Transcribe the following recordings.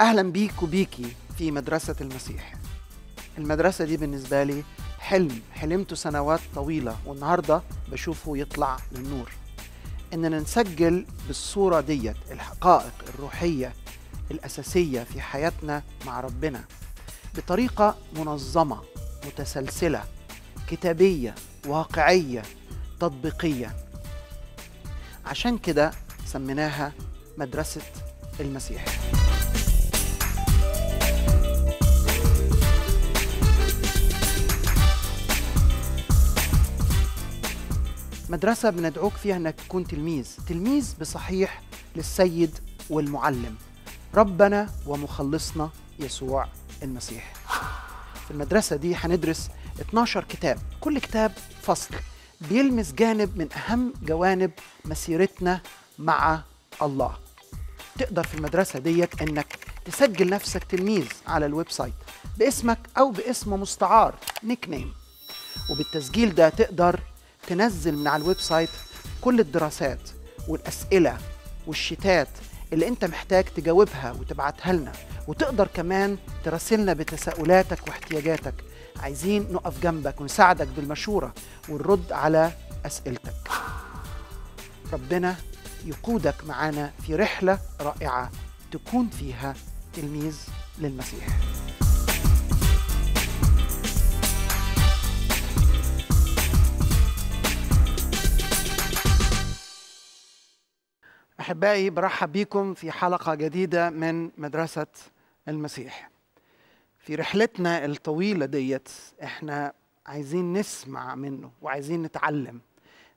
اهلا بيك وبيكي في مدرسه المسيح المدرسه دي بالنسبه لي حلم حلمته سنوات طويله والنهارده بشوفه يطلع للنور اننا نسجل بالصوره ديت الحقائق الروحيه الاساسيه في حياتنا مع ربنا بطريقه منظمه متسلسله كتابيه واقعيه تطبيقيه عشان كده سميناها مدرسه المسيح مدرسة بندعوك فيها أنك تكون تلميذ تلميذ بصحيح للسيد والمعلم ربنا ومخلصنا يسوع المسيح في المدرسة دي هندرس 12 كتاب كل كتاب فصل بيلمس جانب من أهم جوانب مسيرتنا مع الله تقدر في المدرسة ديت أنك تسجل نفسك تلميذ على الويب سايت باسمك أو باسم مستعار نيك نيم وبالتسجيل ده تقدر تنزل من على الويب سايت كل الدراسات والأسئلة والشتات اللي أنت محتاج تجاوبها وتبعتها لنا وتقدر كمان تراسلنا بتساؤلاتك واحتياجاتك عايزين نقف جنبك ونساعدك بالمشورة ونرد على أسئلتك ربنا يقودك معانا في رحلة رائعة تكون فيها تلميذ للمسيح احبائي برحب بيكم في حلقه جديده من مدرسه المسيح في رحلتنا الطويله ديت احنا عايزين نسمع منه وعايزين نتعلم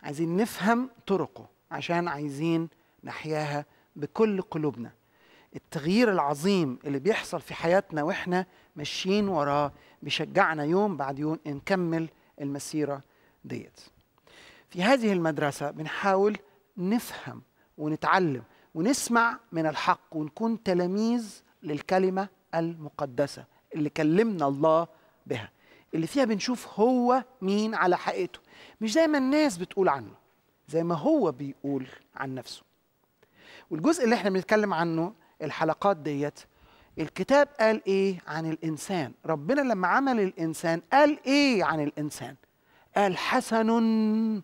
عايزين نفهم طرقه عشان عايزين نحياها بكل قلوبنا التغيير العظيم اللي بيحصل في حياتنا واحنا ماشيين وراه بيشجعنا يوم بعد يوم نكمل المسيره ديت في هذه المدرسه بنحاول نفهم ونتعلم ونسمع من الحق ونكون تلاميذ للكلمة المقدسة اللي كلمنا الله بها اللي فيها بنشوف هو مين على حقيقته مش زي ما الناس بتقول عنه زي ما هو بيقول عن نفسه والجزء اللي احنا بنتكلم عنه الحلقات ديت الكتاب قال ايه عن الانسان ربنا لما عمل الانسان قال ايه عن الانسان قال حسن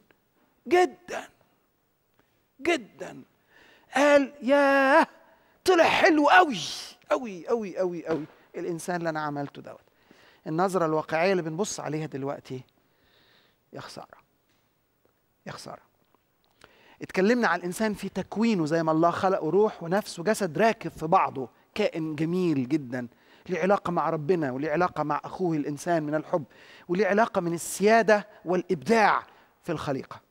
جدا جدا قال يا طلع حلو قوي قوي قوي قوي قوي الانسان اللي انا عملته دوت النظره الواقعيه اللي بنبص عليها دلوقتي يا خساره يا خساره اتكلمنا على الانسان في تكوينه زي ما الله خلقه روح ونفس وجسد راكب في بعضه كائن جميل جدا ليه علاقه مع ربنا وليه علاقه مع اخوه الانسان من الحب وليه علاقه من السياده والابداع في الخليقه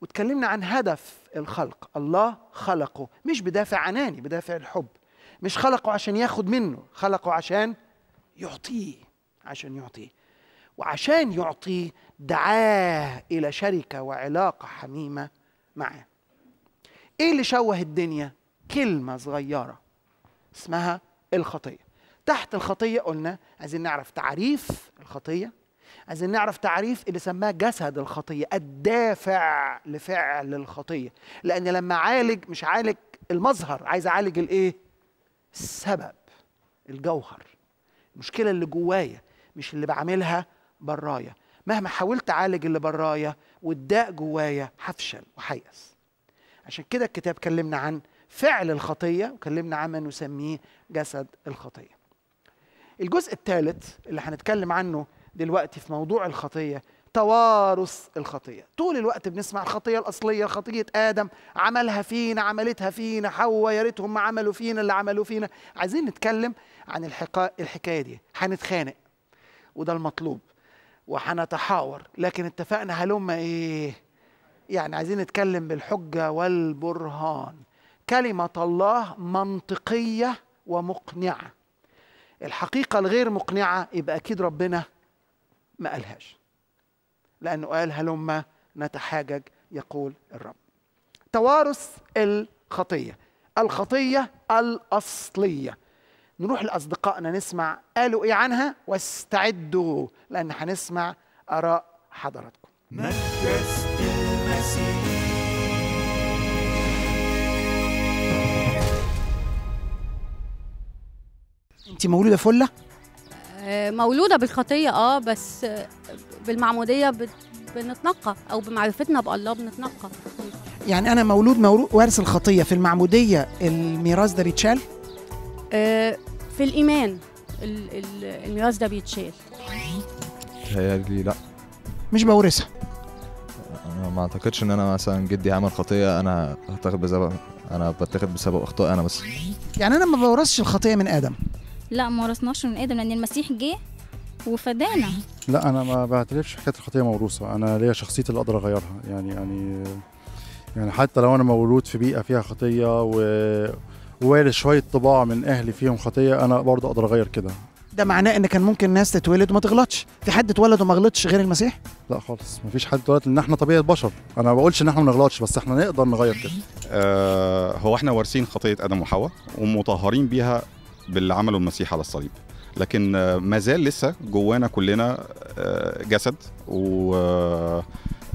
وتكلمنا عن هدف الخلق الله خلقه مش بدافع عناني بدافع الحب مش خلقه عشان ياخد منه خلقه عشان يعطيه عشان يعطيه وعشان يعطيه دعاه إلى شركة وعلاقة حميمة معاه إيه اللي شوه الدنيا كلمة صغيرة اسمها الخطية تحت الخطية قلنا عايزين نعرف تعريف الخطية عايزين نعرف تعريف اللي سماه جسد الخطيه الدافع لفعل الخطيه لان لما عالج مش عالج المظهر عايز اعالج الايه السبب الجوهر المشكله اللي جوايا مش اللي بعملها برايا مهما حاولت اعالج اللي برايا والداء جوايا هفشل وهيأس عشان كده الكتاب كلمنا عن فعل الخطيه وكلمنا عن ما نسميه جسد الخطيه الجزء الثالث اللي هنتكلم عنه دلوقتي في موضوع الخطيه توارث الخطيه طول الوقت بنسمع الخطيه الاصليه خطيه ادم عملها فينا عملتها فينا حواء يا ريتهم ما عملوا فينا اللي عملوه فينا عايزين نتكلم عن الحقا... الحكايه دي هنتخانق وده المطلوب وهنتحاور لكن اتفقنا هلم ايه يعني عايزين نتكلم بالحجه والبرهان كلمه الله منطقيه ومقنعه الحقيقه الغير مقنعه يبقى اكيد ربنا ما قالهاش لأنه قال هلما نتحاجج يقول الرب توارث الخطية الخطية الأصلية نروح لأصدقائنا نسمع قالوا إيه عنها واستعدوا لأن هنسمع آراء حضراتكم مجلس المسيح انت مولوده فله آه، مولوده بالخطيه اه بس آه، بالمعموديه بنتنقى او بمعرفتنا بالله بنتنقى يعني انا مولود مولود وارث الخطيه في المعموديه الميراث ده بيتشال آه، في الايمان الميراث ده بيتشال تهيألي لا مش بورثها ما اعتقدش ان انا مثلا جدي عمل خطيه انا هتاخد بسبب انا بتاخد بسبب اخطاء انا بس يعني انا ما بورثش الخطيه من ادم لا ما ورثناش من ادم لان المسيح جه وفدانا لا انا ما بعترفش حكايه الخطيه موروثه انا ليا شخصيتي اللي اقدر اغيرها يعني يعني يعني حتى لو انا مولود في بيئه فيها خطيه ووارث شويه طباع من اهلي فيهم خطيه انا برضه اقدر اغير كده ده معناه ان كان ممكن ناس تتولد وما تغلطش في حد اتولد وما غلطش غير المسيح لا خالص ما فيش حد اتولد لان احنا طبيعه بشر انا ما بقولش ان احنا ما بنغلطش بس احنا نقدر نغير كده آه هو احنا وارثين خطيه ادم وحواء ومطهرين بيها باللي عمله المسيح على الصليب لكن آه، ما زال لسه جوانا كلنا آه، جسد و آه،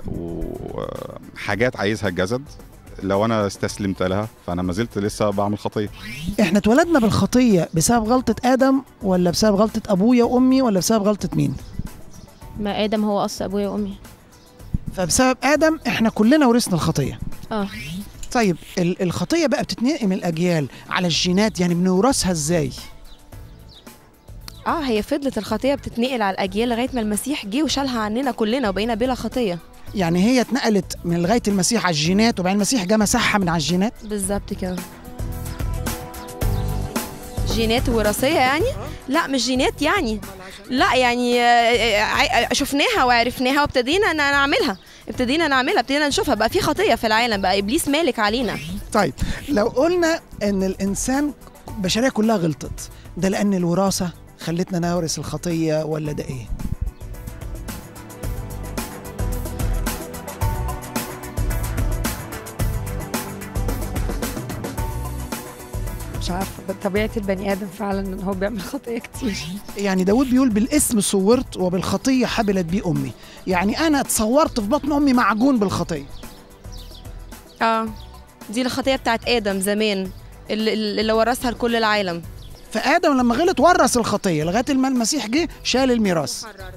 وحاجات عايزها الجسد لو انا استسلمت لها فانا ما زلت لسه بعمل خطيه احنا اتولدنا بالخطيه بسبب غلطه ادم ولا بسبب غلطه ابويا وامي ولا بسبب غلطه مين ما ادم هو اصل ابويا وامي فبسبب ادم احنا كلنا ورثنا الخطيه اه طيب الخطيه بقى بتتنقل من الاجيال على الجينات يعني بنورثها ازاي اه هي فضلت الخطيه بتتنقل على الاجيال لغايه ما المسيح جه وشالها عننا كلنا وبقينا بلا خطيه يعني هي اتنقلت من لغايه المسيح على الجينات وبعدين المسيح جه مسحها من على الجينات بالظبط كده جينات وراثيه يعني لا مش جينات يعني لا يعني آه، آه، آه، شفناها وعرفناها وابتدينا نعملها ابتدينا نعملها ابتدينا نشوفها بقى في خطيه في العالم بقى ابليس مالك علينا طيب لو قلنا ان الانسان البشريه كلها غلطت ده لان الوراثه خلتنا نورث الخطيه ولا ده ايه طبيعه البني ادم فعلا ان هو بيعمل خطيه كتير يعني داود بيقول بالاسم صورت وبالخطيه حبلت بي امي يعني انا اتصورت في بطن امي معجون بالخطيه اه دي الخطيه بتاعت ادم زمان اللي, اللي ورثها لكل العالم فادم لما غلط ورث الخطيه لغايه ما المسيح جه شال الميراث وحررنا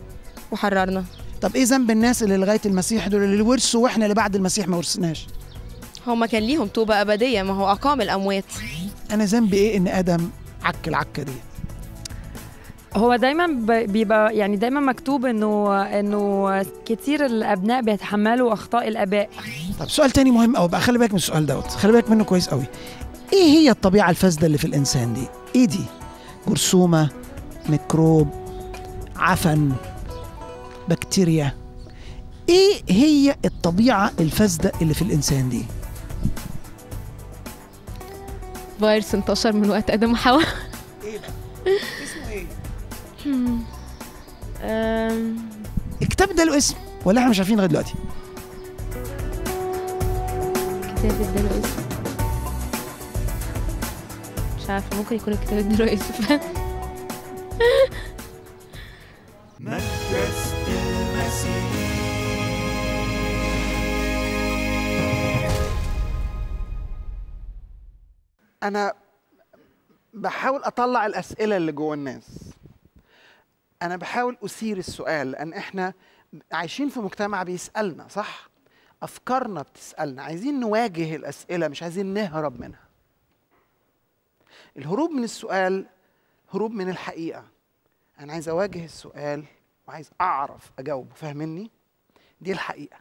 وحررنا طب ايه ذنب الناس اللي لغايه المسيح دول اللي ورثوا واحنا اللي بعد المسيح ما ورثناش هما كان ليهم توبه ابديه ما هو اقام الاموات انا ذنبي ايه ان ادم عك العكه دي هو دايما بيبقى يعني دايما مكتوب انه انه كتير الابناء بيتحملوا اخطاء الاباء طب سؤال تاني مهم قوي بقى خلي بالك من السؤال دوت خلي بالك منه كويس قوي ايه هي الطبيعه الفاسده اللي في الانسان دي ايه دي جرثومه ميكروب عفن بكتيريا ايه هي الطبيعه الفاسده اللي في الانسان دي فيروس انتشر من وقت ادم حواء ايه اسمه ايه الكتاب ده له اسم ولا احنا مش عارفين لغايه دلوقتي الكتاب ده له اسم مش عارفه ممكن يكون الكتاب ده له اسم انا بحاول اطلع الاسئله اللي جوه الناس انا بحاول اثير السؤال لان احنا عايشين في مجتمع بيسالنا صح افكارنا بتسالنا عايزين نواجه الاسئله مش عايزين نهرب منها الهروب من السؤال هروب من الحقيقه انا عايز اواجه السؤال وعايز اعرف اجاوبه فاهمني دي الحقيقه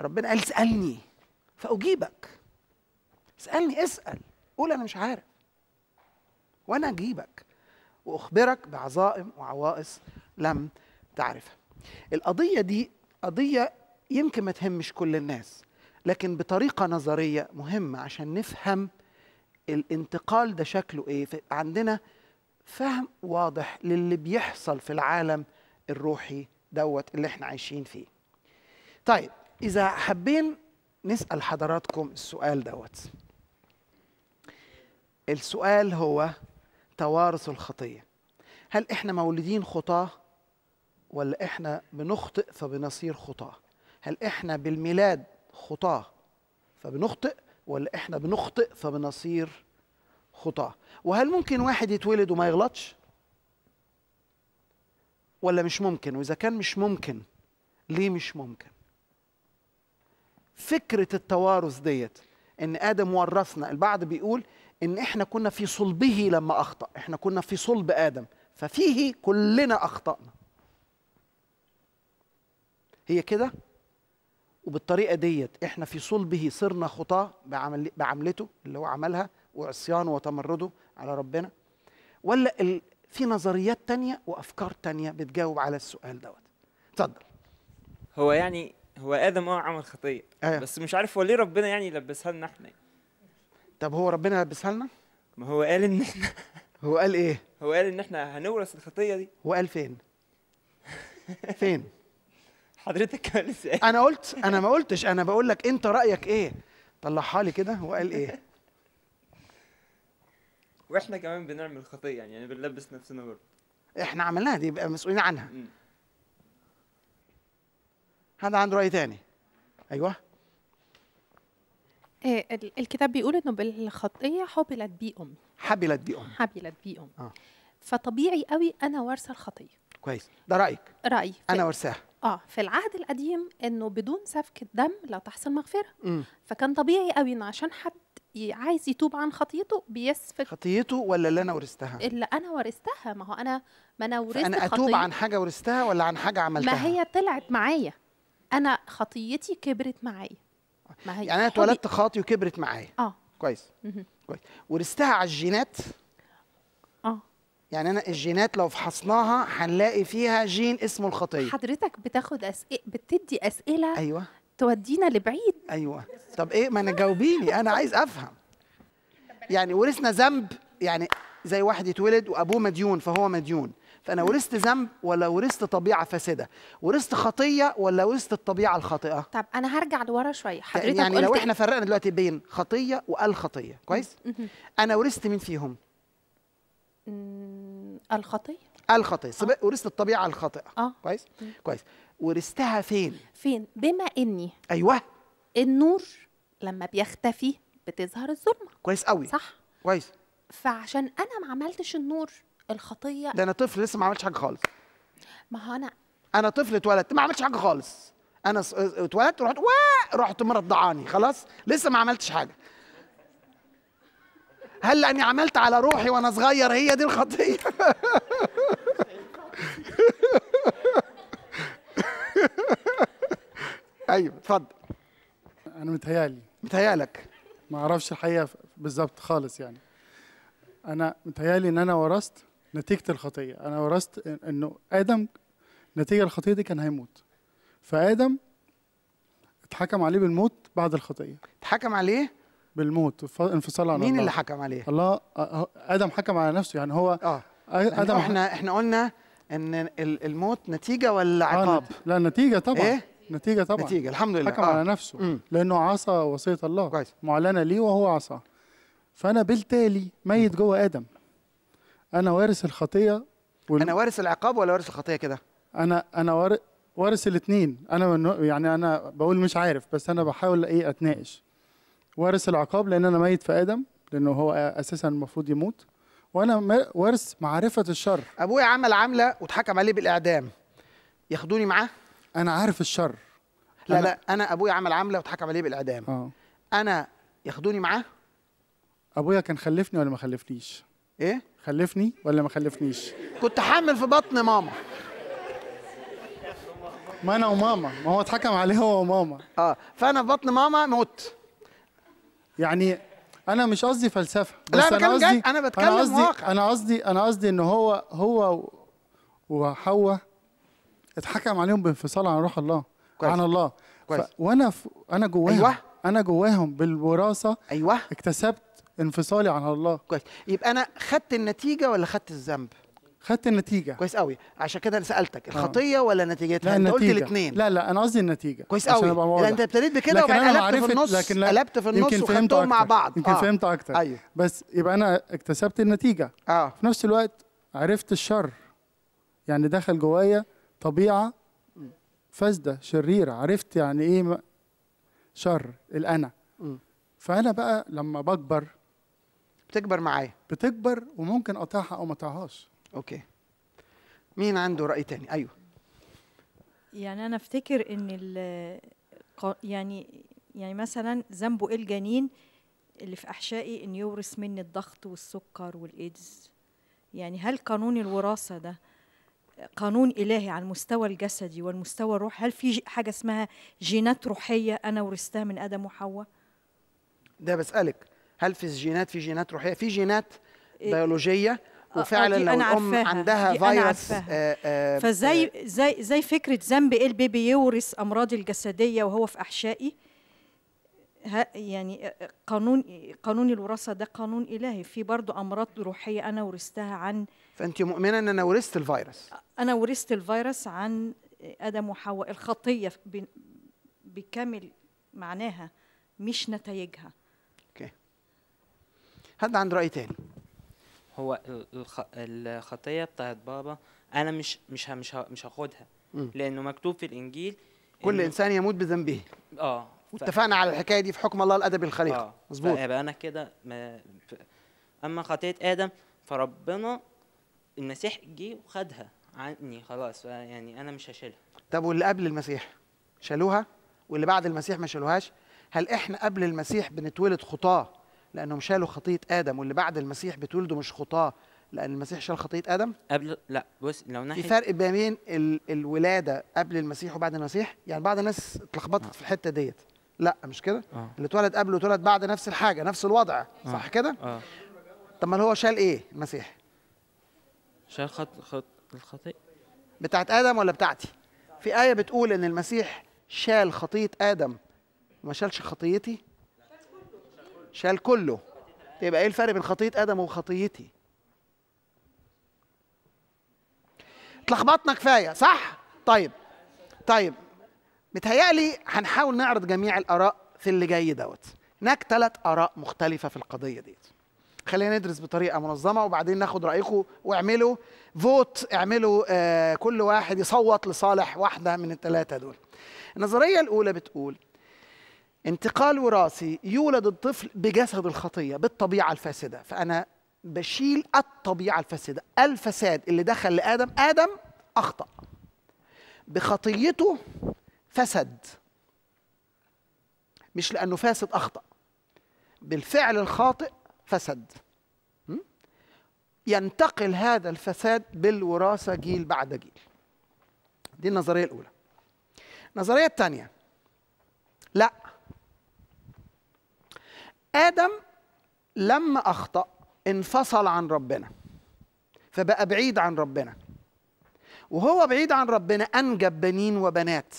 ربنا قال اسالني فاجيبك اسالني اسال قول انا مش عارف وانا اجيبك واخبرك بعظائم وعوائص لم تعرفها القضيه دي قضيه يمكن ما تهمش كل الناس لكن بطريقه نظريه مهمه عشان نفهم الانتقال ده شكله ايه عندنا فهم واضح للي بيحصل في العالم الروحي دوت اللي احنا عايشين فيه طيب اذا حابين نسال حضراتكم السؤال دوت السؤال هو توارث الخطية هل إحنا مولودين خطاة ولا إحنا بنخطئ فبنصير خطاة هل إحنا بالميلاد خطاة فبنخطئ ولا إحنا بنخطئ فبنصير خطاة وهل ممكن واحد يتولد وما يغلطش ولا مش ممكن وإذا كان مش ممكن ليه مش ممكن فكرة التوارث ديت ان ادم ورثنا البعض بيقول ان احنا كنا في صلبه لما اخطا احنا كنا في صلب ادم ففيه كلنا اخطانا هي كده وبالطريقه ديت احنا في صلبه صرنا خطاه بعمل بعملته اللي هو عملها وعصيانه وتمرده على ربنا ولا ال... في نظريات تانية وافكار تانية بتجاوب على السؤال دوت اتفضل هو يعني هو ادم اه عمل خطيه أيوه. بس مش عارف هو ليه ربنا يعني لبسها لنا احنا طب هو ربنا يلبسها لنا؟ ما هو قال ان احنا هو قال ايه؟ هو قال ان احنا هنورث الخطيه دي هو قال فين؟ فين؟ حضرتك لسه انا قلت انا ما قلتش انا بقول لك انت رايك ايه؟ طلعها لي كده هو قال ايه؟ واحنا كمان بنعمل خطيه يعني يعني بنلبس نفسنا برضه احنا عملناها دي يبقى مسؤولين عنها حد عنده راي تاني ايوه آه، الكتاب بيقول انه بالخطيه حبلت بي امي حبلت بي امي حبلت بي امي آه. فطبيعي قوي انا وارثه الخطيه كويس ده رايك رايي انا ورثاها اه في العهد القديم انه بدون سفك الدم لا تحصل مغفره م. فكان طبيعي قوي انه عشان حد عايز يتوب عن خطيته بيسفك خطيته ولا اللي انا ورثتها اللي انا ورثتها ما هو انا ما انا ورثت انا اتوب عن حاجه ورثتها ولا عن حاجه عملتها ما هي طلعت معايا انا خطيتي كبرت معايا يعني انا اتولدت خاطي وكبرت معايا اه كويس كويس ورثتها على الجينات اه يعني انا الجينات لو فحصناها هنلاقي فيها جين اسمه الخطيه حضرتك بتاخد أسئلة بتدي اسئله ايوه تودينا لبعيد ايوه طب ايه ما انا جاوبيني انا عايز افهم يعني ورثنا ذنب يعني زي واحد يتولد وابوه مديون فهو مديون فانا ورثت ذنب ولا ورثت طبيعه فاسده ورثت خطيه ولا ورثت الطبيعه الخاطئه طب انا هرجع لورا شويه حضرتك يعني لو احنا فرقنا دلوقتي بين خطيه والخطيه كويس انا ورثت مين فيهم الخطيه الخطيه آه. ورثت الطبيعه الخاطئه آه. كويس كويس ورثتها فين فين بما اني ايوه النور لما بيختفي بتظهر الظلمه كويس قوي صح كويس فعشان انا ما عملتش النور الخطيه ده انا طفل لسه ما عملتش حاجه خالص ما هو انا انا طفل اتولدت ما عملتش حاجه خالص انا اتولدت رحت رحت مرضعاني خلاص لسه ما عملتش حاجه هل لاني عملت على روحي وانا صغير هي دي الخطيه ايوه اتفضل انا متهيالي متهيالك ما اعرفش الحقيقه بالظبط خالص يعني انا متهيالي ان انا ورثت نتيجه الخطيه انا ورثت انه ادم نتيجه الخطيه دي كان هيموت فادم اتحكم عليه بالموت بعد الخطيه اتحكم عليه بالموت انفصال عن مين الله. اللي حكم عليه الله أه، أه، ادم حكم على نفسه يعني هو اه يعني ادم احنا احنا قلنا ان الموت نتيجه ولا آه، عقاب آه لا نتيجه طبعا إيه؟ نتيجه طبعا نتيجه الحمد لله حكم آه. على نفسه م. لانه عصى وصيه الله كويس. معلنه ليه وهو عصى فانا بالتالي ميت جوه ادم انا وارث الخطيه وال... انا وارث العقاب ولا وارث الخطيه كده انا انا وارث وارث الاثنين انا من... يعني انا بقول مش عارف بس انا بحاول ايه اتناقش وارث العقاب لان انا ميت في ادم لانه هو اساسا المفروض يموت وانا وارث معرفه الشر ابويا عمل عمله واتحكم عليه بالاعدام ياخدوني معاه انا عارف الشر لا أنا... لا انا ابويا عمل عمله واتحكم عليه بالاعدام اه انا ياخدوني معاه ابويا كان خلفني ولا ما خلفنيش ايه خلفني ولا ما خلفنيش كنت حامل في بطن ماما ما انا وماما ما هو اتحكم عليه هو وماما اه فانا في بطن ماما مت يعني انا مش قصدي فلسفه بس لا انا قصدي انا بتكلم أنا قصدي انا قصدي انا قصدي ان هو هو وحواء اتحكم عليهم بانفصال عن روح الله كويس. عن الله كويس. وانا ف... انا جواهم أيوة. انا جواهم بالوراثه ايوه اكتسبت انفصالي عن الله كويس يبقى انا خدت النتيجه ولا خدت الذنب خدت النتيجه كويس قوي عشان كده انا سالتك آه. الخطيه آه. ولا نتيجتها انت قلت الاثنين لا لا انا قصدي النتيجه كويس قوي لا انت ابتديت بكده وبعدين قلبت في النص لكن لا قلبت في النص وخدتهم مع بعض يمكن آه. فهمت اكتر ايوه بس يبقى انا اكتسبت النتيجه اه في نفس الوقت عرفت الشر يعني دخل جوايا طبيعه فاسده شريره عرفت يعني ايه شر الانا م. فانا بقى لما بكبر بتكبر معايا بتكبر وممكن اقطعها او ما اقطعهاش اوكي مين عنده راي تاني ايوه يعني انا افتكر ان يعني يعني مثلا ذنبه ايه الجنين اللي في احشائي ان يورث مني الضغط والسكر والايدز يعني هل قانون الوراثه ده قانون الهي على المستوى الجسدي والمستوى الروحي هل في حاجه اسمها جينات روحيه انا ورثتها من ادم وحواء ده بسالك هل في الجينات في جينات روحيه في جينات إيه. بيولوجيه آه، آه، وفعلا لو الام عندها فيروس آه، فزي زي زي فكره ذنب ايه البيبي يورث امراضي الجسديه وهو في احشائي يعني قانون قانون الوراثه ده قانون الهي في برضه امراض روحيه انا ورثتها عن فانت مؤمنه ان انا ورثت الفيروس انا ورثت الفيروس عن ادم وحواء الخطيه بكامل معناها مش نتائجها حد عنده راي تاني هو الخطيه بتاعت بابا انا مش مش مش مش هاخدها لانه مكتوب في الانجيل كل انسان يموت بذنبه اه واتفقنا ف... على الحكايه دي في حكم الله الادب الخليق آه. مظبوط يبقى انا كده ما... اما خطيه ادم فربنا المسيح جه وخدها عني خلاص يعني انا مش هشيلها طب واللي قبل المسيح شالوها واللي بعد المسيح ما شالوهاش هل احنا قبل المسيح بنتولد خطاه لانهم شالوا خطيه ادم واللي بعد المسيح بتولده مش خطاه لان المسيح شال خطيه ادم قبل لا بص لو ناحيه في فرق بين ال... الولاده قبل المسيح وبعد المسيح يعني بعض الناس اتلخبطت في الحته ديت لا مش كده آه. اللي اتولد قبل واتولد بعد نفس الحاجه نفس الوضع آه. صح كده آه. طب ما هو شال ايه المسيح شال خط خط الخطيه بتاعت ادم ولا بتاعتي في ايه بتقول ان المسيح شال خطيه ادم وما شالش خطيتي شال كله يبقى ايه الفرق بين خطيه ادم وخطيتي اتلخبطنا كفايه صح طيب طيب متهيألي هنحاول نعرض جميع الاراء في اللي جاي دوت هناك ثلاث اراء مختلفه في القضيه ديت خلينا ندرس بطريقه منظمه وبعدين ناخد رايكم واعملوا فوت اعملوا آه كل واحد يصوت لصالح واحده من الثلاثه دول النظريه الاولى بتقول انتقال وراثي يولد الطفل بجسد الخطيه بالطبيعه الفاسده فانا بشيل الطبيعه الفاسده الفساد اللي دخل لادم ادم اخطا بخطيته فسد مش لانه فاسد اخطا بالفعل الخاطئ فسد ينتقل هذا الفساد بالوراثه جيل بعد جيل دي النظريه الاولى النظريه الثانيه لا آدم لما أخطأ انفصل عن ربنا فبقى بعيد عن ربنا وهو بعيد عن ربنا أنجب بنين وبنات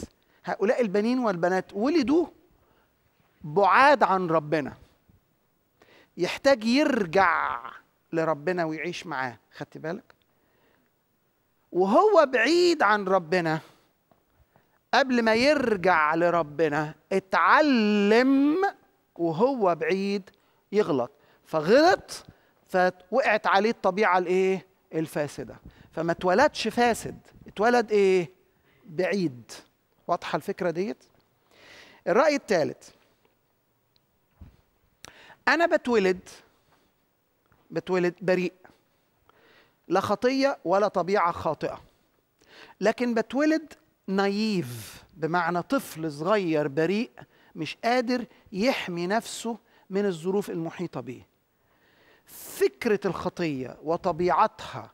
هؤلاء البنين والبنات ولدوا بعاد عن ربنا يحتاج يرجع لربنا ويعيش معاه خدت بالك وهو بعيد عن ربنا قبل ما يرجع لربنا اتعلم وهو بعيد يغلط فغلط فوقعت عليه الطبيعه الايه الفاسده فما اتولدش فاسد اتولد ايه بعيد واضحه الفكره ديت الراي الثالث انا بتولد بتولد بريء لا خطيه ولا طبيعه خاطئه لكن بتولد نايف بمعنى طفل صغير بريء مش قادر يحمي نفسه من الظروف المحيطه به فكره الخطيه وطبيعتها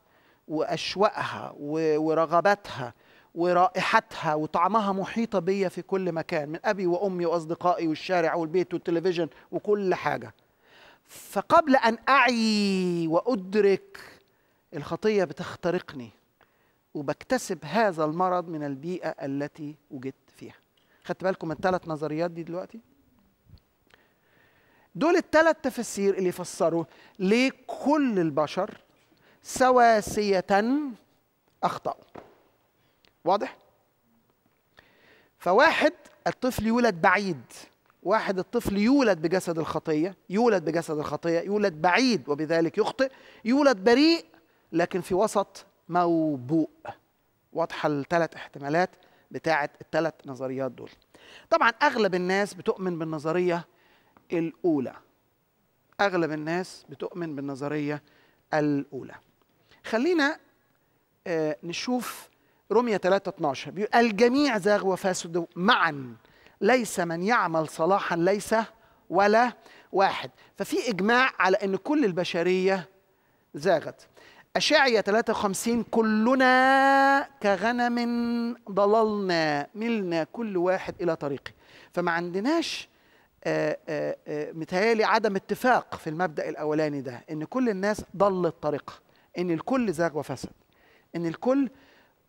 وأشواقها ورغباتها ورائحتها وطعمها محيطه بيا في كل مكان من ابي وامي واصدقائي والشارع والبيت والتلفزيون وكل حاجه فقبل ان اعي وادرك الخطيه بتخترقني وبكتسب هذا المرض من البيئه التي وجدت خدت بالكم من الثلاث نظريات دي دلوقتي دول الثلاث تفسير اللي يفسروا ليه كل البشر سواسية أخطأوا واضح؟ فواحد الطفل يولد بعيد واحد الطفل يولد بجسد الخطية يولد بجسد الخطية يولد بعيد وبذلك يخطئ يولد بريء لكن في وسط موبوء واضحة الثلاث احتمالات بتاعه الثلاث نظريات دول طبعا اغلب الناس بتؤمن بالنظريه الاولى اغلب الناس بتؤمن بالنظريه الاولى خلينا آه، نشوف رومية 3 12 بيقول الجميع زاغ وفاسد معا ليس من يعمل صلاحا ليس ولا واحد ففي اجماع على ان كل البشريه زاغت أشعية 53 كلنا كغنم ضللنا ملنا كل واحد إلى طريقه فما عندناش آه، آه، آه، متهيألي عدم اتفاق في المبدأ الأولاني ده إن كل الناس ضلت طريقها إن الكل زاغ وفسد إن الكل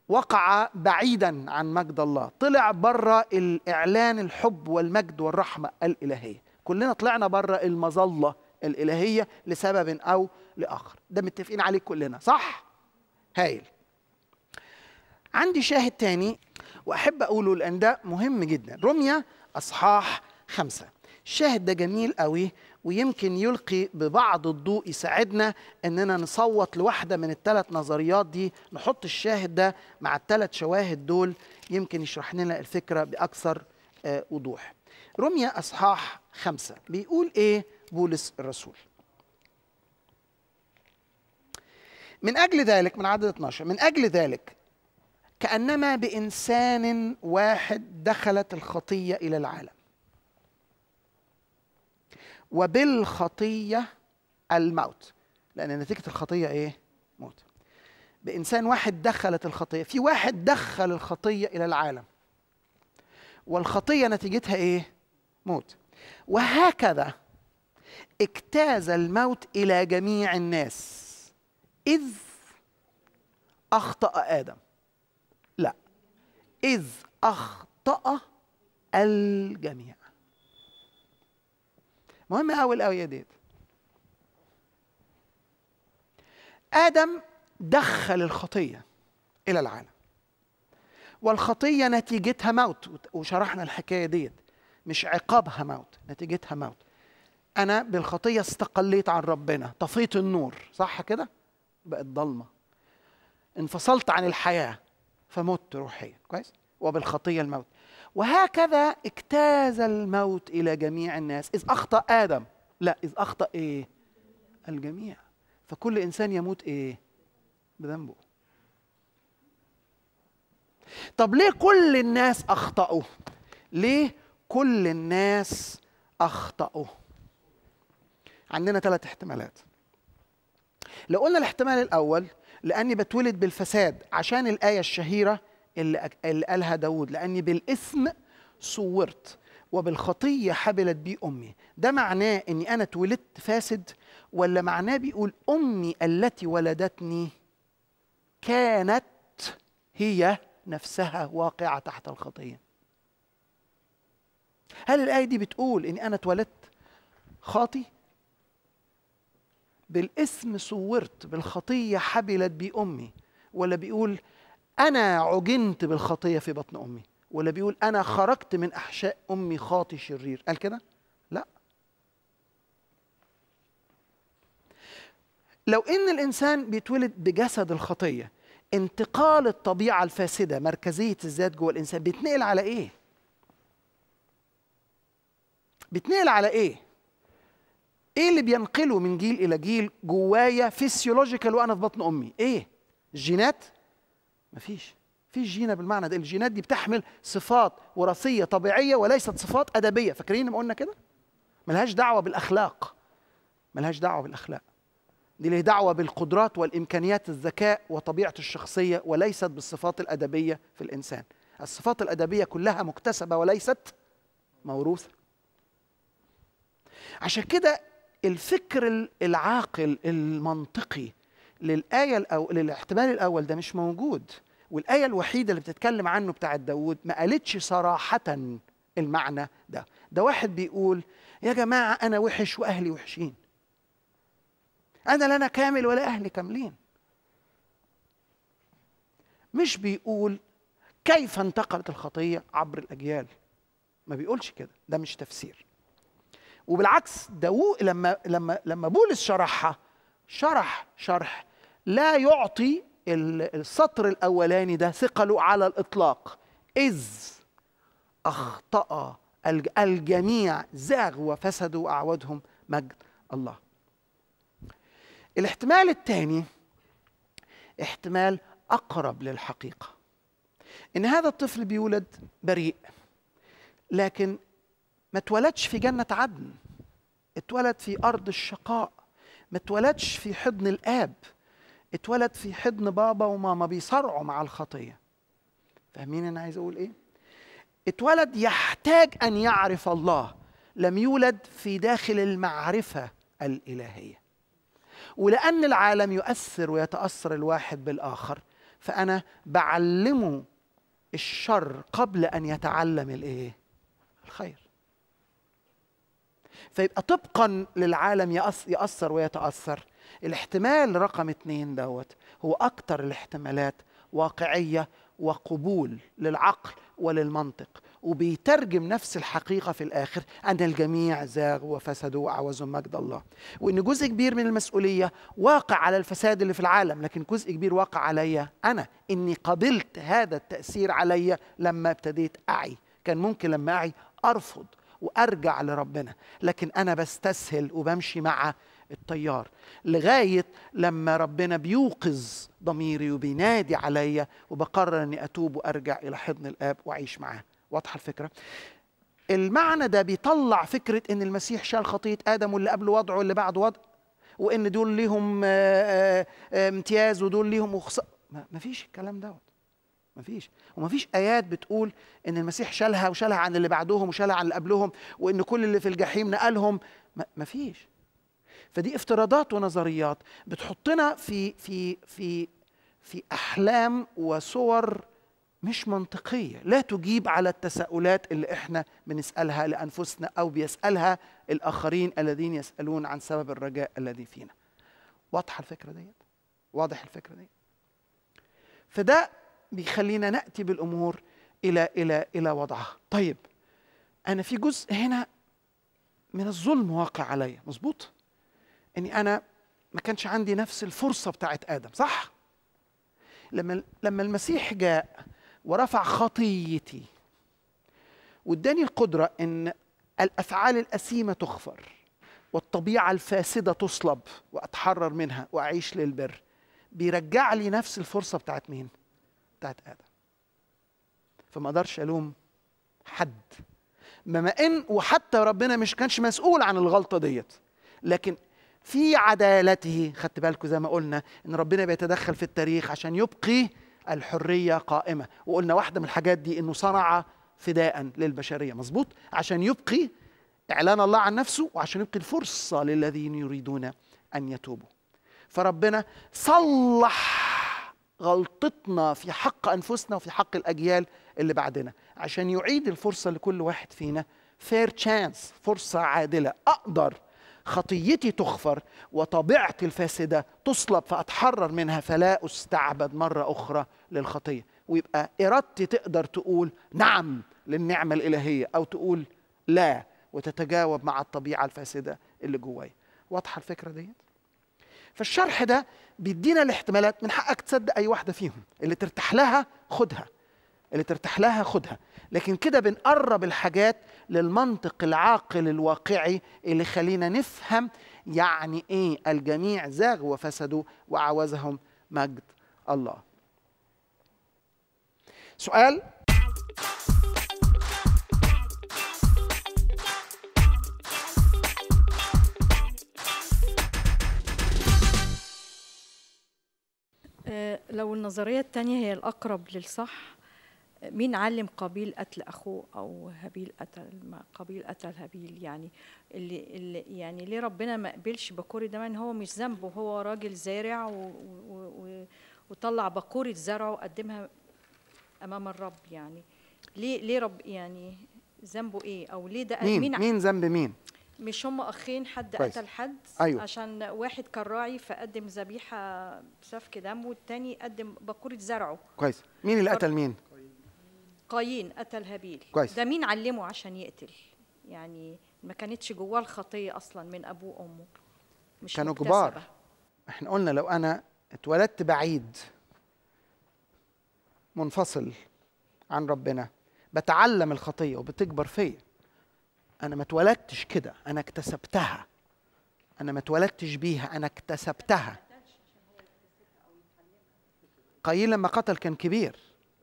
وقع بعيدا عن مجد الله طلع بره الإعلان الحب والمجد والرحمة الإلهية كلنا طلعنا بره المظلة الإلهية لسبب أو لاخر ده متفقين عليه كلنا صح هايل عندي شاهد تاني واحب اقوله لان ده مهم جدا رمية اصحاح خمسة الشاهد ده جميل قوي ويمكن يلقي ببعض الضوء يساعدنا اننا نصوت لواحده من الثلاث نظريات دي نحط الشاهد ده مع الثلاث شواهد دول يمكن يشرح لنا الفكره باكثر آه، وضوح رمية اصحاح خمسة بيقول ايه بولس الرسول من أجل ذلك من عدد 12 من أجل ذلك كأنما بإنسان واحد دخلت الخطية إلى العالم وبالخطية الموت لأن نتيجة الخطية إيه؟ موت بإنسان واحد دخلت الخطية في واحد دخل الخطية إلى العالم والخطية نتيجتها إيه؟ موت وهكذا اجتاز الموت إلى جميع الناس إذ أخطأ آدم لا إذ أخطأ الجميع مهم أوي الآية ديت آدم دخل الخطية إلى العالم والخطية نتيجتها موت وشرحنا الحكاية ديت مش عقابها موت نتيجتها موت أنا بالخطية استقليت عن ربنا طفيت النور صح كده بقت ضلمه انفصلت عن الحياه فمت روحيا كويس وبالخطيه الموت وهكذا اجتاز الموت الى جميع الناس اذ اخطا ادم لا اذ اخطا ايه الجميع فكل انسان يموت ايه بذنبه طب ليه كل الناس اخطاوا ليه كل الناس اخطاوا عندنا ثلاث احتمالات لو قلنا الاحتمال الأول لأني بتولد بالفساد عشان الآية الشهيرة اللي, اللي قالها داود لأني بالإثم صورت وبالخطية حبلت بي أمي ده معناه أني أنا اتولدت فاسد ولا معناه بيقول أمي التي ولدتني كانت هي نفسها واقعة تحت الخطية هل الآية دي بتقول أني أنا اتولدت خاطي بالاسم صورت بالخطية حبلت بي أمي ولا بيقول أنا عجنت بالخطية في بطن أمي ولا بيقول أنا خرجت من أحشاء أمي خاطي شرير قال كده؟ لا لو إن الإنسان بيتولد بجسد الخطية انتقال الطبيعة الفاسدة مركزية الذات جوه الإنسان بيتنقل على إيه؟ بيتنقل على إيه؟ ايه اللي بينقله من جيل الى جيل جوايا فيسيولوجيكال وانا في بطن امي ايه الجينات مفيش مفيش جينه بالمعنى ده الجينات دي بتحمل صفات وراثيه طبيعيه وليست صفات ادبيه فاكرين لما قلنا كده ملهاش دعوه بالاخلاق ملهاش دعوه بالاخلاق دي ليه دعوه بالقدرات والامكانيات الذكاء وطبيعه الشخصيه وليست بالصفات الادبيه في الانسان الصفات الادبيه كلها مكتسبه وليست موروثه عشان كده الفكر العاقل المنطقي للآية الأو... للاحتمال الأول ده مش موجود والآية الوحيدة اللي بتتكلم عنه بتاعت داوود ما قالتش صراحة المعنى ده ده واحد بيقول يا جماعة أنا وحش وأهلي وحشين أنا لا أنا كامل ولا أهلي كاملين مش بيقول كيف انتقلت الخطية عبر الأجيال ما بيقولش كده ده مش تفسير وبالعكس داوود لما لما لما بولس شرحها شرح شرح لا يعطي السطر الاولاني ده ثقله على الاطلاق اذ اخطا الجميع زاغوا وفسدوا واعودهم مجد الله الاحتمال الثاني احتمال اقرب للحقيقه ان هذا الطفل بيولد بريء لكن ما اتولدش في جنة عدن اتولد في أرض الشقاء ما اتولدش في حضن الآب اتولد في حضن بابا وماما بيصارعوا مع الخطية فاهمين أنا عايز أقول إيه؟ اتولد يحتاج أن يعرف الله لم يولد في داخل المعرفة الإلهية ولأن العالم يؤثر ويتأثر الواحد بالآخر فأنا بعلمه الشر قبل أن يتعلم الإيه؟ الخير فيبقى طبقا للعالم يأثر ويتأثر الاحتمال رقم اثنين دوت هو أكثر الاحتمالات واقعية وقبول للعقل وللمنطق وبيترجم نفس الحقيقة في الآخر أن الجميع زاغ وفسدوا وعوزوا مجد الله وأن جزء كبير من المسؤولية واقع على الفساد اللي في العالم لكن جزء كبير واقع عليا أنا أني قبلت هذا التأثير عليا لما ابتديت أعي كان ممكن لما أعي أرفض وارجع لربنا لكن انا بستسهل وبمشي مع التيار لغايه لما ربنا بيوقظ ضميري وبينادي عليا وبقرر اني اتوب وارجع الى حضن الاب واعيش معاه واضحه الفكره المعنى ده بيطلع فكره ان المسيح شال خطيه ادم واللي قبل وضعه واللي بعد وضعه وان دول ليهم آه، آه، آه، امتياز ودول ليهم ما فيش الكلام دوت مفيش ومفيش ايات بتقول ان المسيح شالها وشالها عن اللي بعدهم وشالها عن اللي قبلهم وان كل اللي في الجحيم نقلهم مفيش فدي افتراضات ونظريات بتحطنا في في في في احلام وصور مش منطقيه لا تجيب على التساؤلات اللي احنا بنسالها لانفسنا او بيسالها الاخرين الذين يسالون عن سبب الرجاء الذي فينا واضحه الفكره ديت واضح الفكره ديت فده بيخلينا ناتي بالامور الى الى الى وضعها طيب انا في جزء هنا من الظلم واقع عليا مظبوط اني انا ما كانش عندي نفس الفرصه بتاعت ادم صح لما لما المسيح جاء ورفع خطيتي واداني القدره ان الافعال الاثيمه تغفر والطبيعه الفاسده تصلب واتحرر منها واعيش للبر بيرجع لي نفس الفرصه بتاعت مين بتاعت ادم فما اقدرش الوم حد ما ان وحتى ربنا مش كانش مسؤول عن الغلطه ديت لكن في عدالته خدت بالكم زي ما قلنا ان ربنا بيتدخل في التاريخ عشان يبقي الحريه قائمه وقلنا واحده من الحاجات دي انه صنع فداء للبشريه مظبوط عشان يبقي اعلان الله عن نفسه وعشان يبقي الفرصه للذين يريدون ان يتوبوا فربنا صلح غلط خطتنا في حق أنفسنا وفي حق الأجيال اللي بعدنا عشان يعيد الفرصة لكل واحد فينا فير تشانس فرصة عادلة أقدر خطيتي تغفر وطبيعتي الفاسدة تصلب فأتحرر منها فلا أستعبد مرة أخرى للخطية ويبقى إرادتي تقدر تقول نعم للنعمة الإلهية أو تقول لا وتتجاوب مع الطبيعة الفاسدة اللي جوايا واضحة الفكرة ديت؟ فالشرح ده بيدينا الاحتمالات من حقك تصدق اي واحده فيهم اللي ترتاح لها خدها اللي ترتاح لها خدها لكن كده بنقرب الحاجات للمنطق العاقل الواقعي اللي خلينا نفهم يعني ايه الجميع زاغ وفسدوا وعوزهم مجد الله سؤال آه، لو النظرية الثانية هي الأقرب للصح مين علم قابيل قتل أخوه أو هابيل قتل ما قابيل قتل هابيل يعني اللي, اللي يعني ليه ربنا ما قبلش بكوري ده هو مش ذنبه هو راجل زارع و و وطلع بكورة زرعه وقدمها أمام الرب يعني ليه ليه رب يعني ذنبه إيه أو ليه ده مين, مين ذنب مين مش هم اخين حد كويس. قتل حد أيوة. عشان واحد كان راعي فقدم ذبيحه سفك دم والتاني قدم بكوره زرعه كويس مين اللي قتل مين قايين قتل هابيل كويس ده مين علمه عشان يقتل يعني ما كانتش جواه الخطيه اصلا من ابوه وامه مش كانوا كبار احنا قلنا لو انا اتولدت بعيد منفصل عن ربنا بتعلم الخطيه وبتكبر فيا انا ما اتولدتش كده انا اكتسبتها انا ما اتولدتش بيها انا اكتسبتها قايل لما قتل كان كبير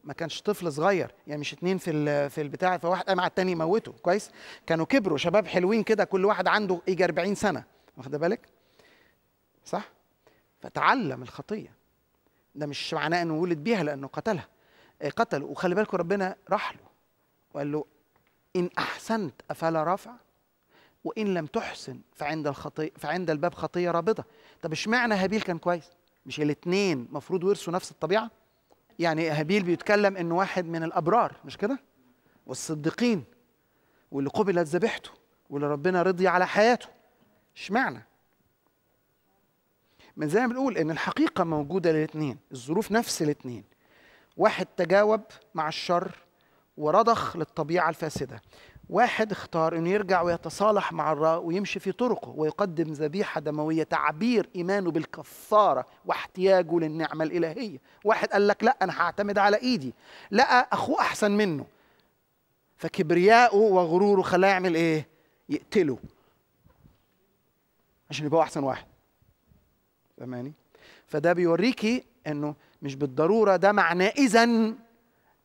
ما كانش طفل صغير يعني مش اتنين في في البتاع فواحد قام التاني موته كويس كانوا كبروا شباب حلوين كده كل واحد عنده يجي 40 سنه واخده بالك صح فتعلم الخطيه ده مش معناه انه ولد بيها لانه قتلها آه، قتله وخلي بالكم ربنا راح له وقال له إن أحسنت أفلا رفع وإن لم تحسن فعند الخطيئة فعند الباب خطية رابضة طب اشمعنى هابيل كان كويس مش الاثنين مفروض ورثوا نفس الطبيعة يعني هابيل بيتكلم إنه واحد من الأبرار مش كده والصديقين واللي قبلت ذبيحته واللي ربنا رضي على حياته اشمعنى من زي ما بنقول ان الحقيقه موجوده للاثنين الظروف نفس الاثنين واحد تجاوب مع الشر ورضخ للطبيعة الفاسدة واحد اختار انه يرجع ويتصالح مع الراء ويمشي في طرقه ويقدم ذبيحه دمويه تعبير ايمانه بالكفاره واحتياجه للنعمه الالهيه واحد قال لك لا انا هعتمد على ايدي لقى اخوه احسن منه فكبرياءه وغروره خلاه يعمل ايه يقتله عشان يبقى احسن واحد فاهماني فده بيوريكي انه مش بالضروره ده معناه اذا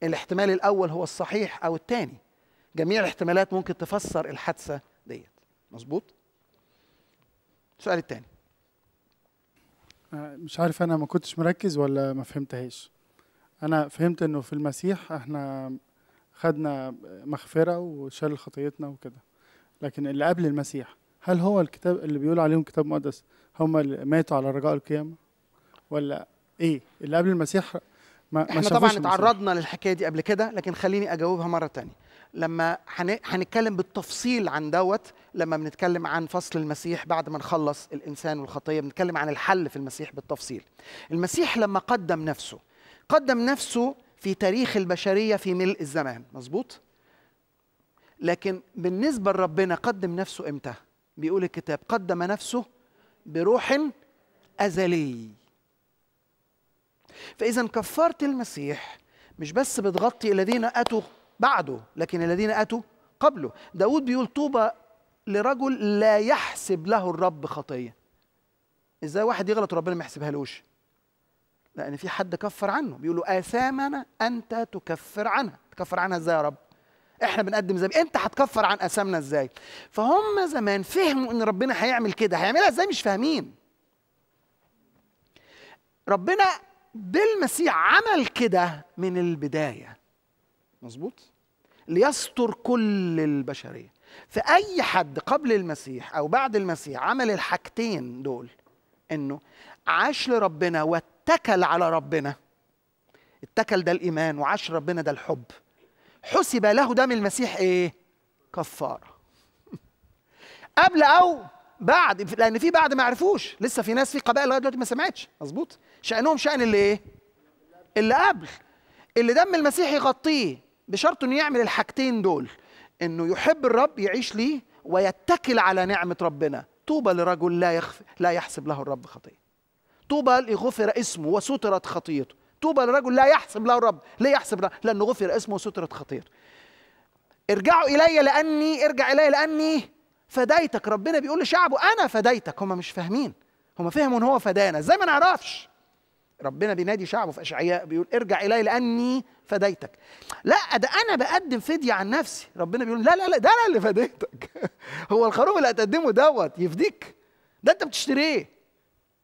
الاحتمال الاول هو الصحيح او الثاني جميع الاحتمالات ممكن تفسر الحادثه ديت مظبوط السؤال الثاني آه، مش عارف انا ما كنتش مركز ولا ما فهمتهاش انا فهمت انه في المسيح احنا خدنا مغفره وشال خطيتنا وكده لكن اللي قبل المسيح هل هو الكتاب اللي بيقول عليهم كتاب مقدس هم اللي ماتوا على رجاء القيامه ولا ايه اللي قبل المسيح ما احنا طبعا اتعرضنا للحكايه دي قبل كده لكن خليني اجاوبها مره تانية لما هنتكلم بالتفصيل عن دوت لما بنتكلم عن فصل المسيح بعد ما نخلص الانسان والخطيه بنتكلم عن الحل في المسيح بالتفصيل المسيح لما قدم نفسه قدم نفسه في تاريخ البشريه في ملء الزمان مظبوط لكن بالنسبه لربنا قدم نفسه امتى بيقول الكتاب قدم نفسه بروح ازلي فإذا كفارة المسيح مش بس بتغطي الذين أتوا بعده لكن الذين أتوا قبله داود بيقول طوبى لرجل لا يحسب له الرب خطية إزاي واحد يغلط وربنا ما يحسبهالوش لأن في حد كفر عنه بيقول له آثامنا أنت تكفر عنها تكفر عنها إزاي يا رب احنا بنقدم زي انت هتكفر عن اثامنا ازاي فهم زمان فهموا ان ربنا هيعمل كده هيعملها ازاي مش فاهمين ربنا بالمسيح عمل كده من البداية مظبوط ليستر كل البشرية فأي حد قبل المسيح أو بعد المسيح عمل الحاجتين دول إنه عاش لربنا واتكل على ربنا اتكل ده الإيمان وعاش ربنا ده الحب حسب له دم المسيح إيه؟ كفارة قبل أو بعد لان في بعد ما عرفوش لسه في ناس في قبائل لغايه دلوقتي ما سمعتش مظبوط شانهم شان اللي ايه اللي قبل اللي دم المسيح يغطيه بشرط انه يعمل الحاجتين دول انه يحب الرب يعيش ليه ويتكل على نعمه ربنا طوبى لرجل لا يخف لا يحسب له الرب خطيه طوبى لغفر اسمه وسترت خطيته طوبى لرجل لا يحسب له الرب لا يحسب له لانه غفر اسمه وسترت خطيته ارجعوا الي لاني ارجع الي لاني فديتك ربنا بيقول لشعبه انا فديتك هم مش فاهمين هم فهموا ان هو فدانا ازاي ما نعرفش ربنا بينادي شعبه في اشعياء بيقول ارجع الي لاني فديتك لا ده انا بقدم فديه عن نفسي ربنا بيقول لا لا لا ده انا اللي فديتك هو الخروف اللي هتقدمه دوت يفديك ده انت بتشتريه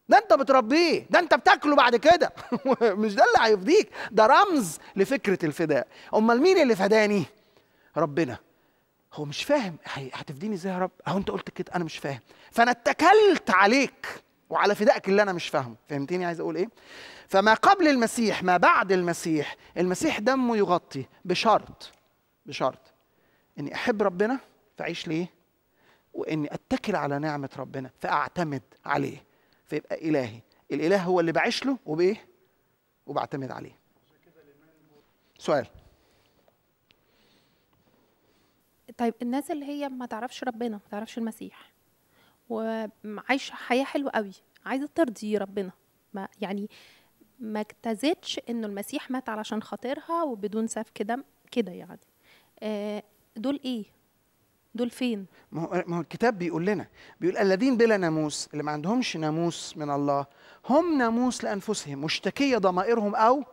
ده انت بتربيه ده انت بتاكله بعد كده مش ده اللي هيفديك ده رمز لفكره الفداء امال مين اللي فداني ربنا هو مش فاهم هتفديني ازاي يا رب اهو انت قلت كده انا مش فاهم فانا اتكلت عليك وعلى فدائك اللي انا مش فاهمه فهمتني عايز اقول ايه فما قبل المسيح ما بعد المسيح المسيح دمه يغطي بشرط بشرط اني احب ربنا فاعيش ليه واني اتكل على نعمه ربنا فاعتمد عليه فيبقى الهي الاله هو اللي بعيش له وبايه وبعتمد عليه سؤال طيب الناس اللي هي ما تعرفش ربنا ما تعرفش المسيح وعايشه حياه حلوه قوي عايزه ترضي ربنا ما يعني ما اجتزتش انه المسيح مات علشان خاطرها وبدون سفك دم كده يعني آه، دول ايه دول فين ما هو ما هو الكتاب بيقول لنا بيقول الذين بلا ناموس اللي ما عندهمش ناموس من الله هم ناموس لانفسهم مشتكيه ضمائرهم او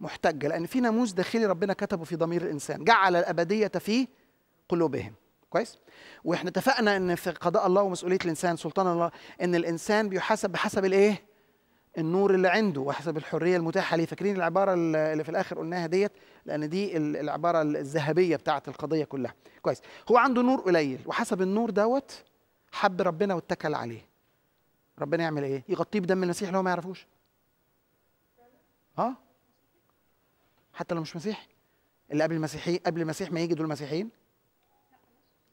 محتجه لان في ناموس داخلي ربنا كتبه في ضمير الانسان جعل الابديه فيه قلوبهم كويس واحنا اتفقنا ان في قضاء الله ومسؤوليه الانسان سلطان الله ان الانسان بيحاسب بحسب الايه النور اللي عنده وحسب الحريه المتاحه ليه فاكرين العباره اللي في الاخر قلناها ديت لان دي العباره الذهبيه بتاعه القضيه كلها كويس هو عنده نور قليل وحسب النور دوت حب ربنا واتكل عليه ربنا يعمل ايه يغطيه بدم المسيح اللي هو ما يعرفوش اه حتى لو مش مسيحي اللي قبل المسيحي قبل المسيح ما يجي دول مسيحيين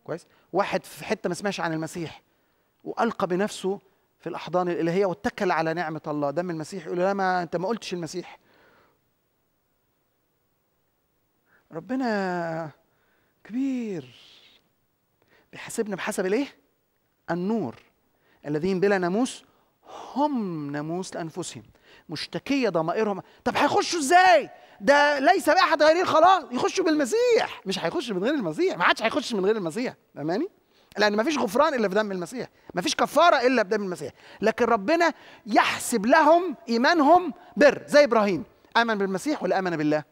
كويس واحد في حته ما سمعش عن المسيح والقى بنفسه في الاحضان الالهيه واتكل على نعمه الله دم المسيح يقول لا ما انت ما قلتش المسيح ربنا كبير بيحاسبنا بحسب الايه النور الذين بلا ناموس هم ناموس لانفسهم مشتكيه ضمائرهم طب هيخشوا ازاي ده ليس باحد غيره خلاص يخشوا بالمسيح مش هيخش من غير المسيح ما عادش هيخش من غير المسيح فاهماني لان ما فيش غفران الا بدم المسيح ما فيش كفاره الا بدم المسيح لكن ربنا يحسب لهم ايمانهم بر زي ابراهيم امن بالمسيح ولا امن بالله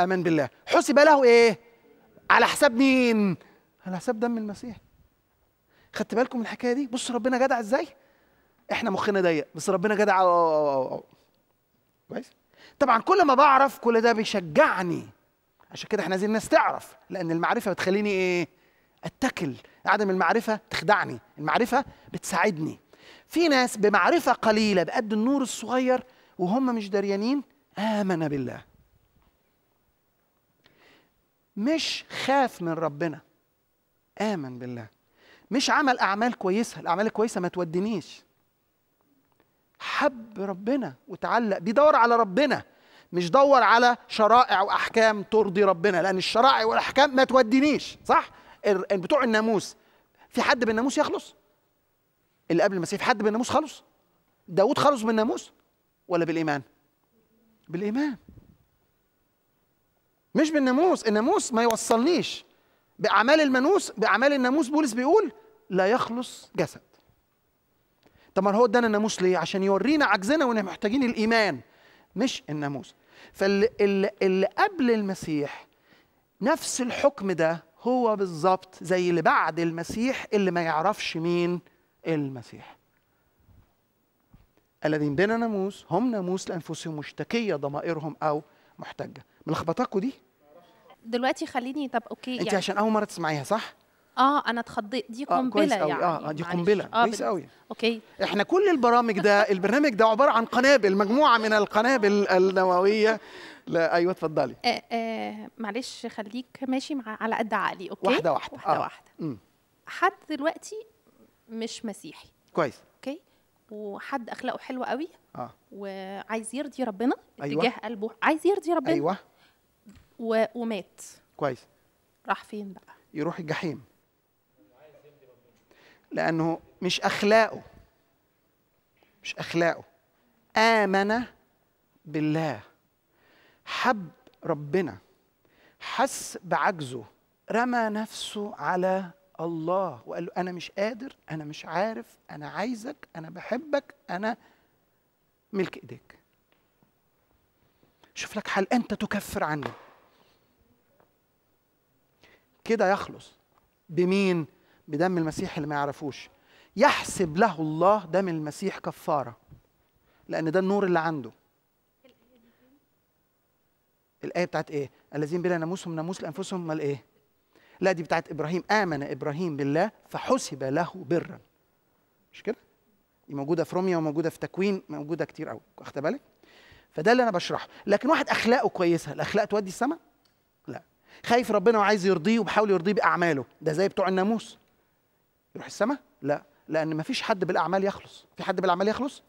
امن بالله حسب له ايه على حساب مين على حساب دم المسيح خدت بالكم من الحكايه دي بص ربنا جدع ازاي احنا مخنا ضيق بس ربنا جدع كويس طبعا كل ما بعرف كل ده بيشجعني عشان كده احنا عايزين الناس تعرف لان المعرفه بتخليني ايه اتكل عدم المعرفه تخدعني المعرفه بتساعدني في ناس بمعرفه قليله بقد النور الصغير وهم مش دريانين امن بالله مش خاف من ربنا امن بالله مش عمل اعمال كويسه الاعمال الكويسه ما تودنيش حب ربنا وتعلق بيدور على ربنا مش دور على شرائع واحكام ترضي ربنا لان الشرائع والاحكام ما تودينيش صح بتوع الناموس في حد بالناموس يخلص اللي قبل المسيح في حد بالناموس خلص داود خلص بالناموس ولا بالايمان بالايمان مش بالناموس الناموس ما يوصلنيش باعمال المنوس باعمال الناموس بولس بيقول لا يخلص جسد طب ما هو ادانا الناموس ليه عشان يورينا عجزنا وان محتاجين الايمان مش الناموس فاللي قبل المسيح نفس الحكم ده هو بالظبط زي اللي بعد المسيح اللي ما يعرفش مين المسيح الذين بنا ناموس هم ناموس لانفسهم مشتكيه ضمائرهم او محتجه ملخبطاكوا دي دلوقتي خليني طب اوكي انت يعني. عشان اول مره تسمعيها صح اه انا اتخضيت دي آه، قنبله آه يعني اه دي قنبله آه كويس قوي اوكي احنا كل البرامج ده البرنامج ده عباره عن قنابل مجموعه من القنابل النوويه لا ايوه اتفضلي آه آه معلش خليك ماشي مع على قد عقلي اوكي واحده واحده واحده آه. واحده م. حد دلوقتي مش مسيحي كويس اوكي وحد اخلاقه حلوه قوي اه وعايز يرضي ربنا أيوة. اتجاه قلبه عايز يرضي ربنا ايوه و... ومات كويس راح فين بقى يروح الجحيم لأنه مش أخلاقه مش أخلاقه آمن بالله حب ربنا حس بعجزه رمى نفسه على الله وقال له أنا مش قادر أنا مش عارف أنا عايزك أنا بحبك أنا ملك إيديك شوف لك حل أنت تكفر عني كده يخلص بمين بدم المسيح اللي ما يعرفوش يحسب له الله دم المسيح كفاره لان ده النور اللي عنده الايه بتاعت ايه الذين بلا ناموسهم ناموس لانفسهم مال ايه لا دي بتاعت ابراهيم امن ابراهيم بالله فحسب له برا مش كده دي موجوده في روميا وموجوده في تكوين موجوده كتير قوي واخد بالك فده اللي انا بشرحه لكن واحد اخلاقه كويسه الاخلاق تودي السماء لا خايف ربنا وعايز يرضيه وبحاول يرضيه باعماله ده زي بتوع الناموس يروح السماء لا لان ما فيش حد بالاعمال يخلص في حد بالاعمال يخلص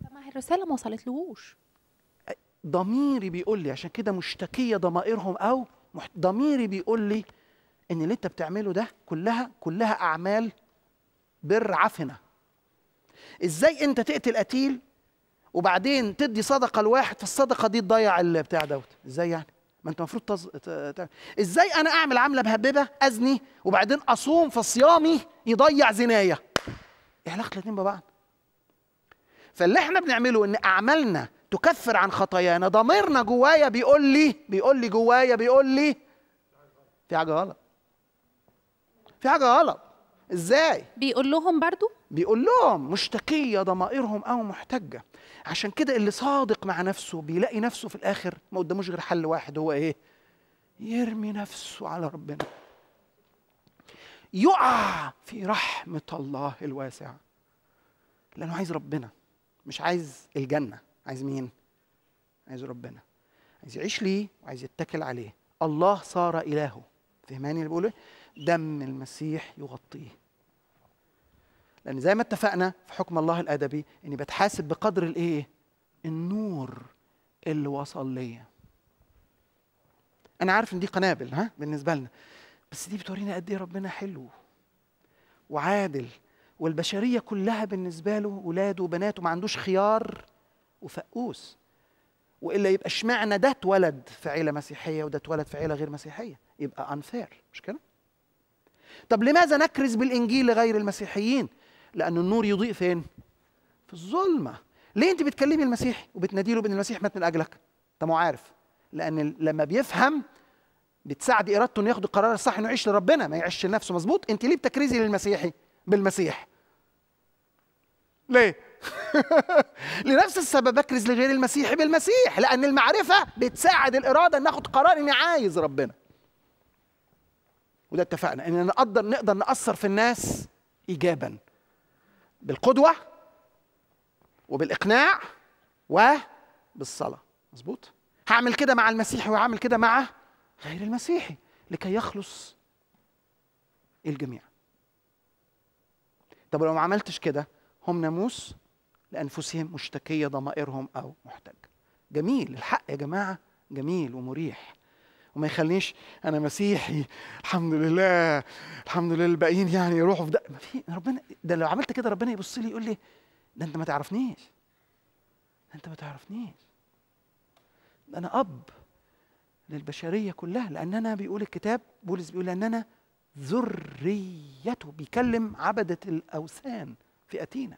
طب ما هي الرساله ما وصلتلهوش ضميري بيقول لي عشان كده مشتكيه ضمائرهم او ضميري بيقول لي ان اللي انت بتعمله ده كلها كلها اعمال بر عفنه ازاي انت تقتل قتيل وبعدين تدي صدقه لواحد فالصدقه دي تضيع البتاع دوت ازاي يعني ما انت المفروض تز... ت... ت... ازاي انا اعمل عامله مهببه ازني وبعدين اصوم فصيامي يضيع زنايه ايه علاقه الاثنين ببعض فاللي احنا بنعمله ان اعمالنا تكفر عن خطايانا ضميرنا جوايا بيقول لي بيقول لي جوايا بيقول لي في حاجه غلط في حاجه غلط ازاي بيقول لهم برضو بيقول لهم مشتكيه ضمائرهم او محتجه عشان كده اللي صادق مع نفسه بيلاقي نفسه في الاخر ما قداموش غير حل واحد هو ايه يرمي نفسه على ربنا يقع في رحمه الله الواسعه لانه عايز ربنا مش عايز الجنه عايز مين عايز ربنا عايز يعيش ليه وعايز يتكل عليه الله صار الهه فهماني اللي بقوله إيه؟ دم المسيح يغطيه لأن زي ما اتفقنا في حكم الله الأدبي إني بتحاسب بقدر الإيه؟ النور اللي وصل ليا أنا عارف إن دي قنابل ها بالنسبة لنا بس دي بتورينا قد إيه ربنا حلو وعادل والبشرية كلها بالنسبة له ولاده وبناته ما عندوش خيار وفقوس والا يبقى اشمعنى ده اتولد في عيله مسيحيه وده اتولد في عيله غير مسيحيه يبقى انفير مش كده طب لماذا نكرز بالانجيل لغير المسيحيين لان النور يضيء فين في الظلمه ليه انت بتكلمي المسيحي وبتناديله بان المسيح مات من اجلك طب ما عارف لان لما بيفهم بتساعد ارادته انه ياخد القرار الصح انه يعيش لربنا ما يعيش لنفسه مظبوط انت ليه بتكرزي للمسيحي بالمسيح ليه لنفس السبب بكرز لغير المسيحي بالمسيح لان المعرفه بتساعد الاراده ان اخد قرار اني عايز ربنا وده اتفقنا ان نقدر نقدر ناثر في الناس ايجابا بالقدوه وبالاقناع وبالصلاه مظبوط هعمل كده مع المسيحي وهعمل كده مع غير المسيحي لكي يخلص الجميع طب لو ما عملتش كده هم ناموس لانفسهم مشتكيه ضمائرهم او محتج جميل الحق يا جماعه جميل ومريح وما يخلينيش انا مسيحي الحمد لله الحمد لله الباقيين يعني يروحوا في ده ما في ربنا ده لو عملت كده ربنا يبص لي يقول لي ده انت ما تعرفنيش ده انت ما تعرفنيش ده انا اب للبشريه كلها لان انا بيقول الكتاب بولس بيقول ان انا ذريته بيكلم عبده الاوثان في اثينا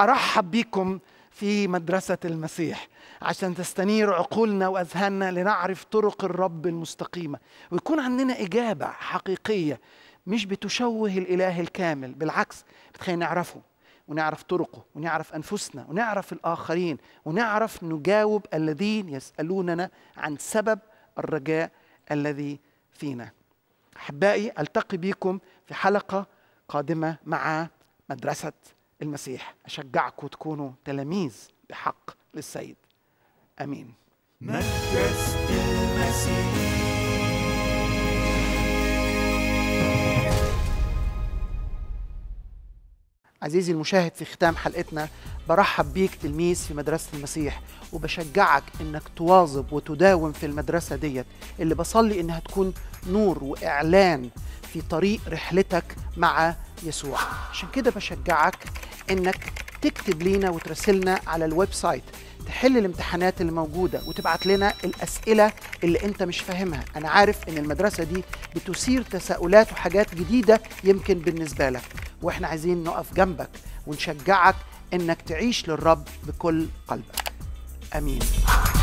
ارحب بيكم في مدرسة المسيح عشان تستنير عقولنا وأذهاننا لنعرف طرق الرب المستقيمة ويكون عندنا إجابة حقيقية مش بتشوه الإله الكامل بالعكس بتخلينا نعرفه ونعرف طرقه ونعرف أنفسنا ونعرف الآخرين ونعرف نجاوب الذين يسألوننا عن سبب الرجاء الذي فينا أحبائي ألتقي بكم في حلقة قادمة مع مدرسة المسيح أشجعكم تكونوا تلاميذ بحق للسيد أمين مجد المسيح عزيزي المشاهد في ختام حلقتنا برحب بيك تلميذ في مدرسة المسيح وبشجعك انك تواظب وتداوم في المدرسة ديت اللي بصلي انها تكون نور واعلان في طريق رحلتك مع يسوع عشان كده بشجعك انك تكتب لينا وتراسلنا على الويب سايت تحل الامتحانات اللي موجودة وتبعت لنا الأسئلة اللي أنت مش فاهمها أنا عارف إن المدرسة دي بتثير تساؤلات وحاجات جديدة يمكن بالنسبة لك وإحنا عايزين نقف جنبك ونشجعك إنك تعيش للرب بكل قلبك أمين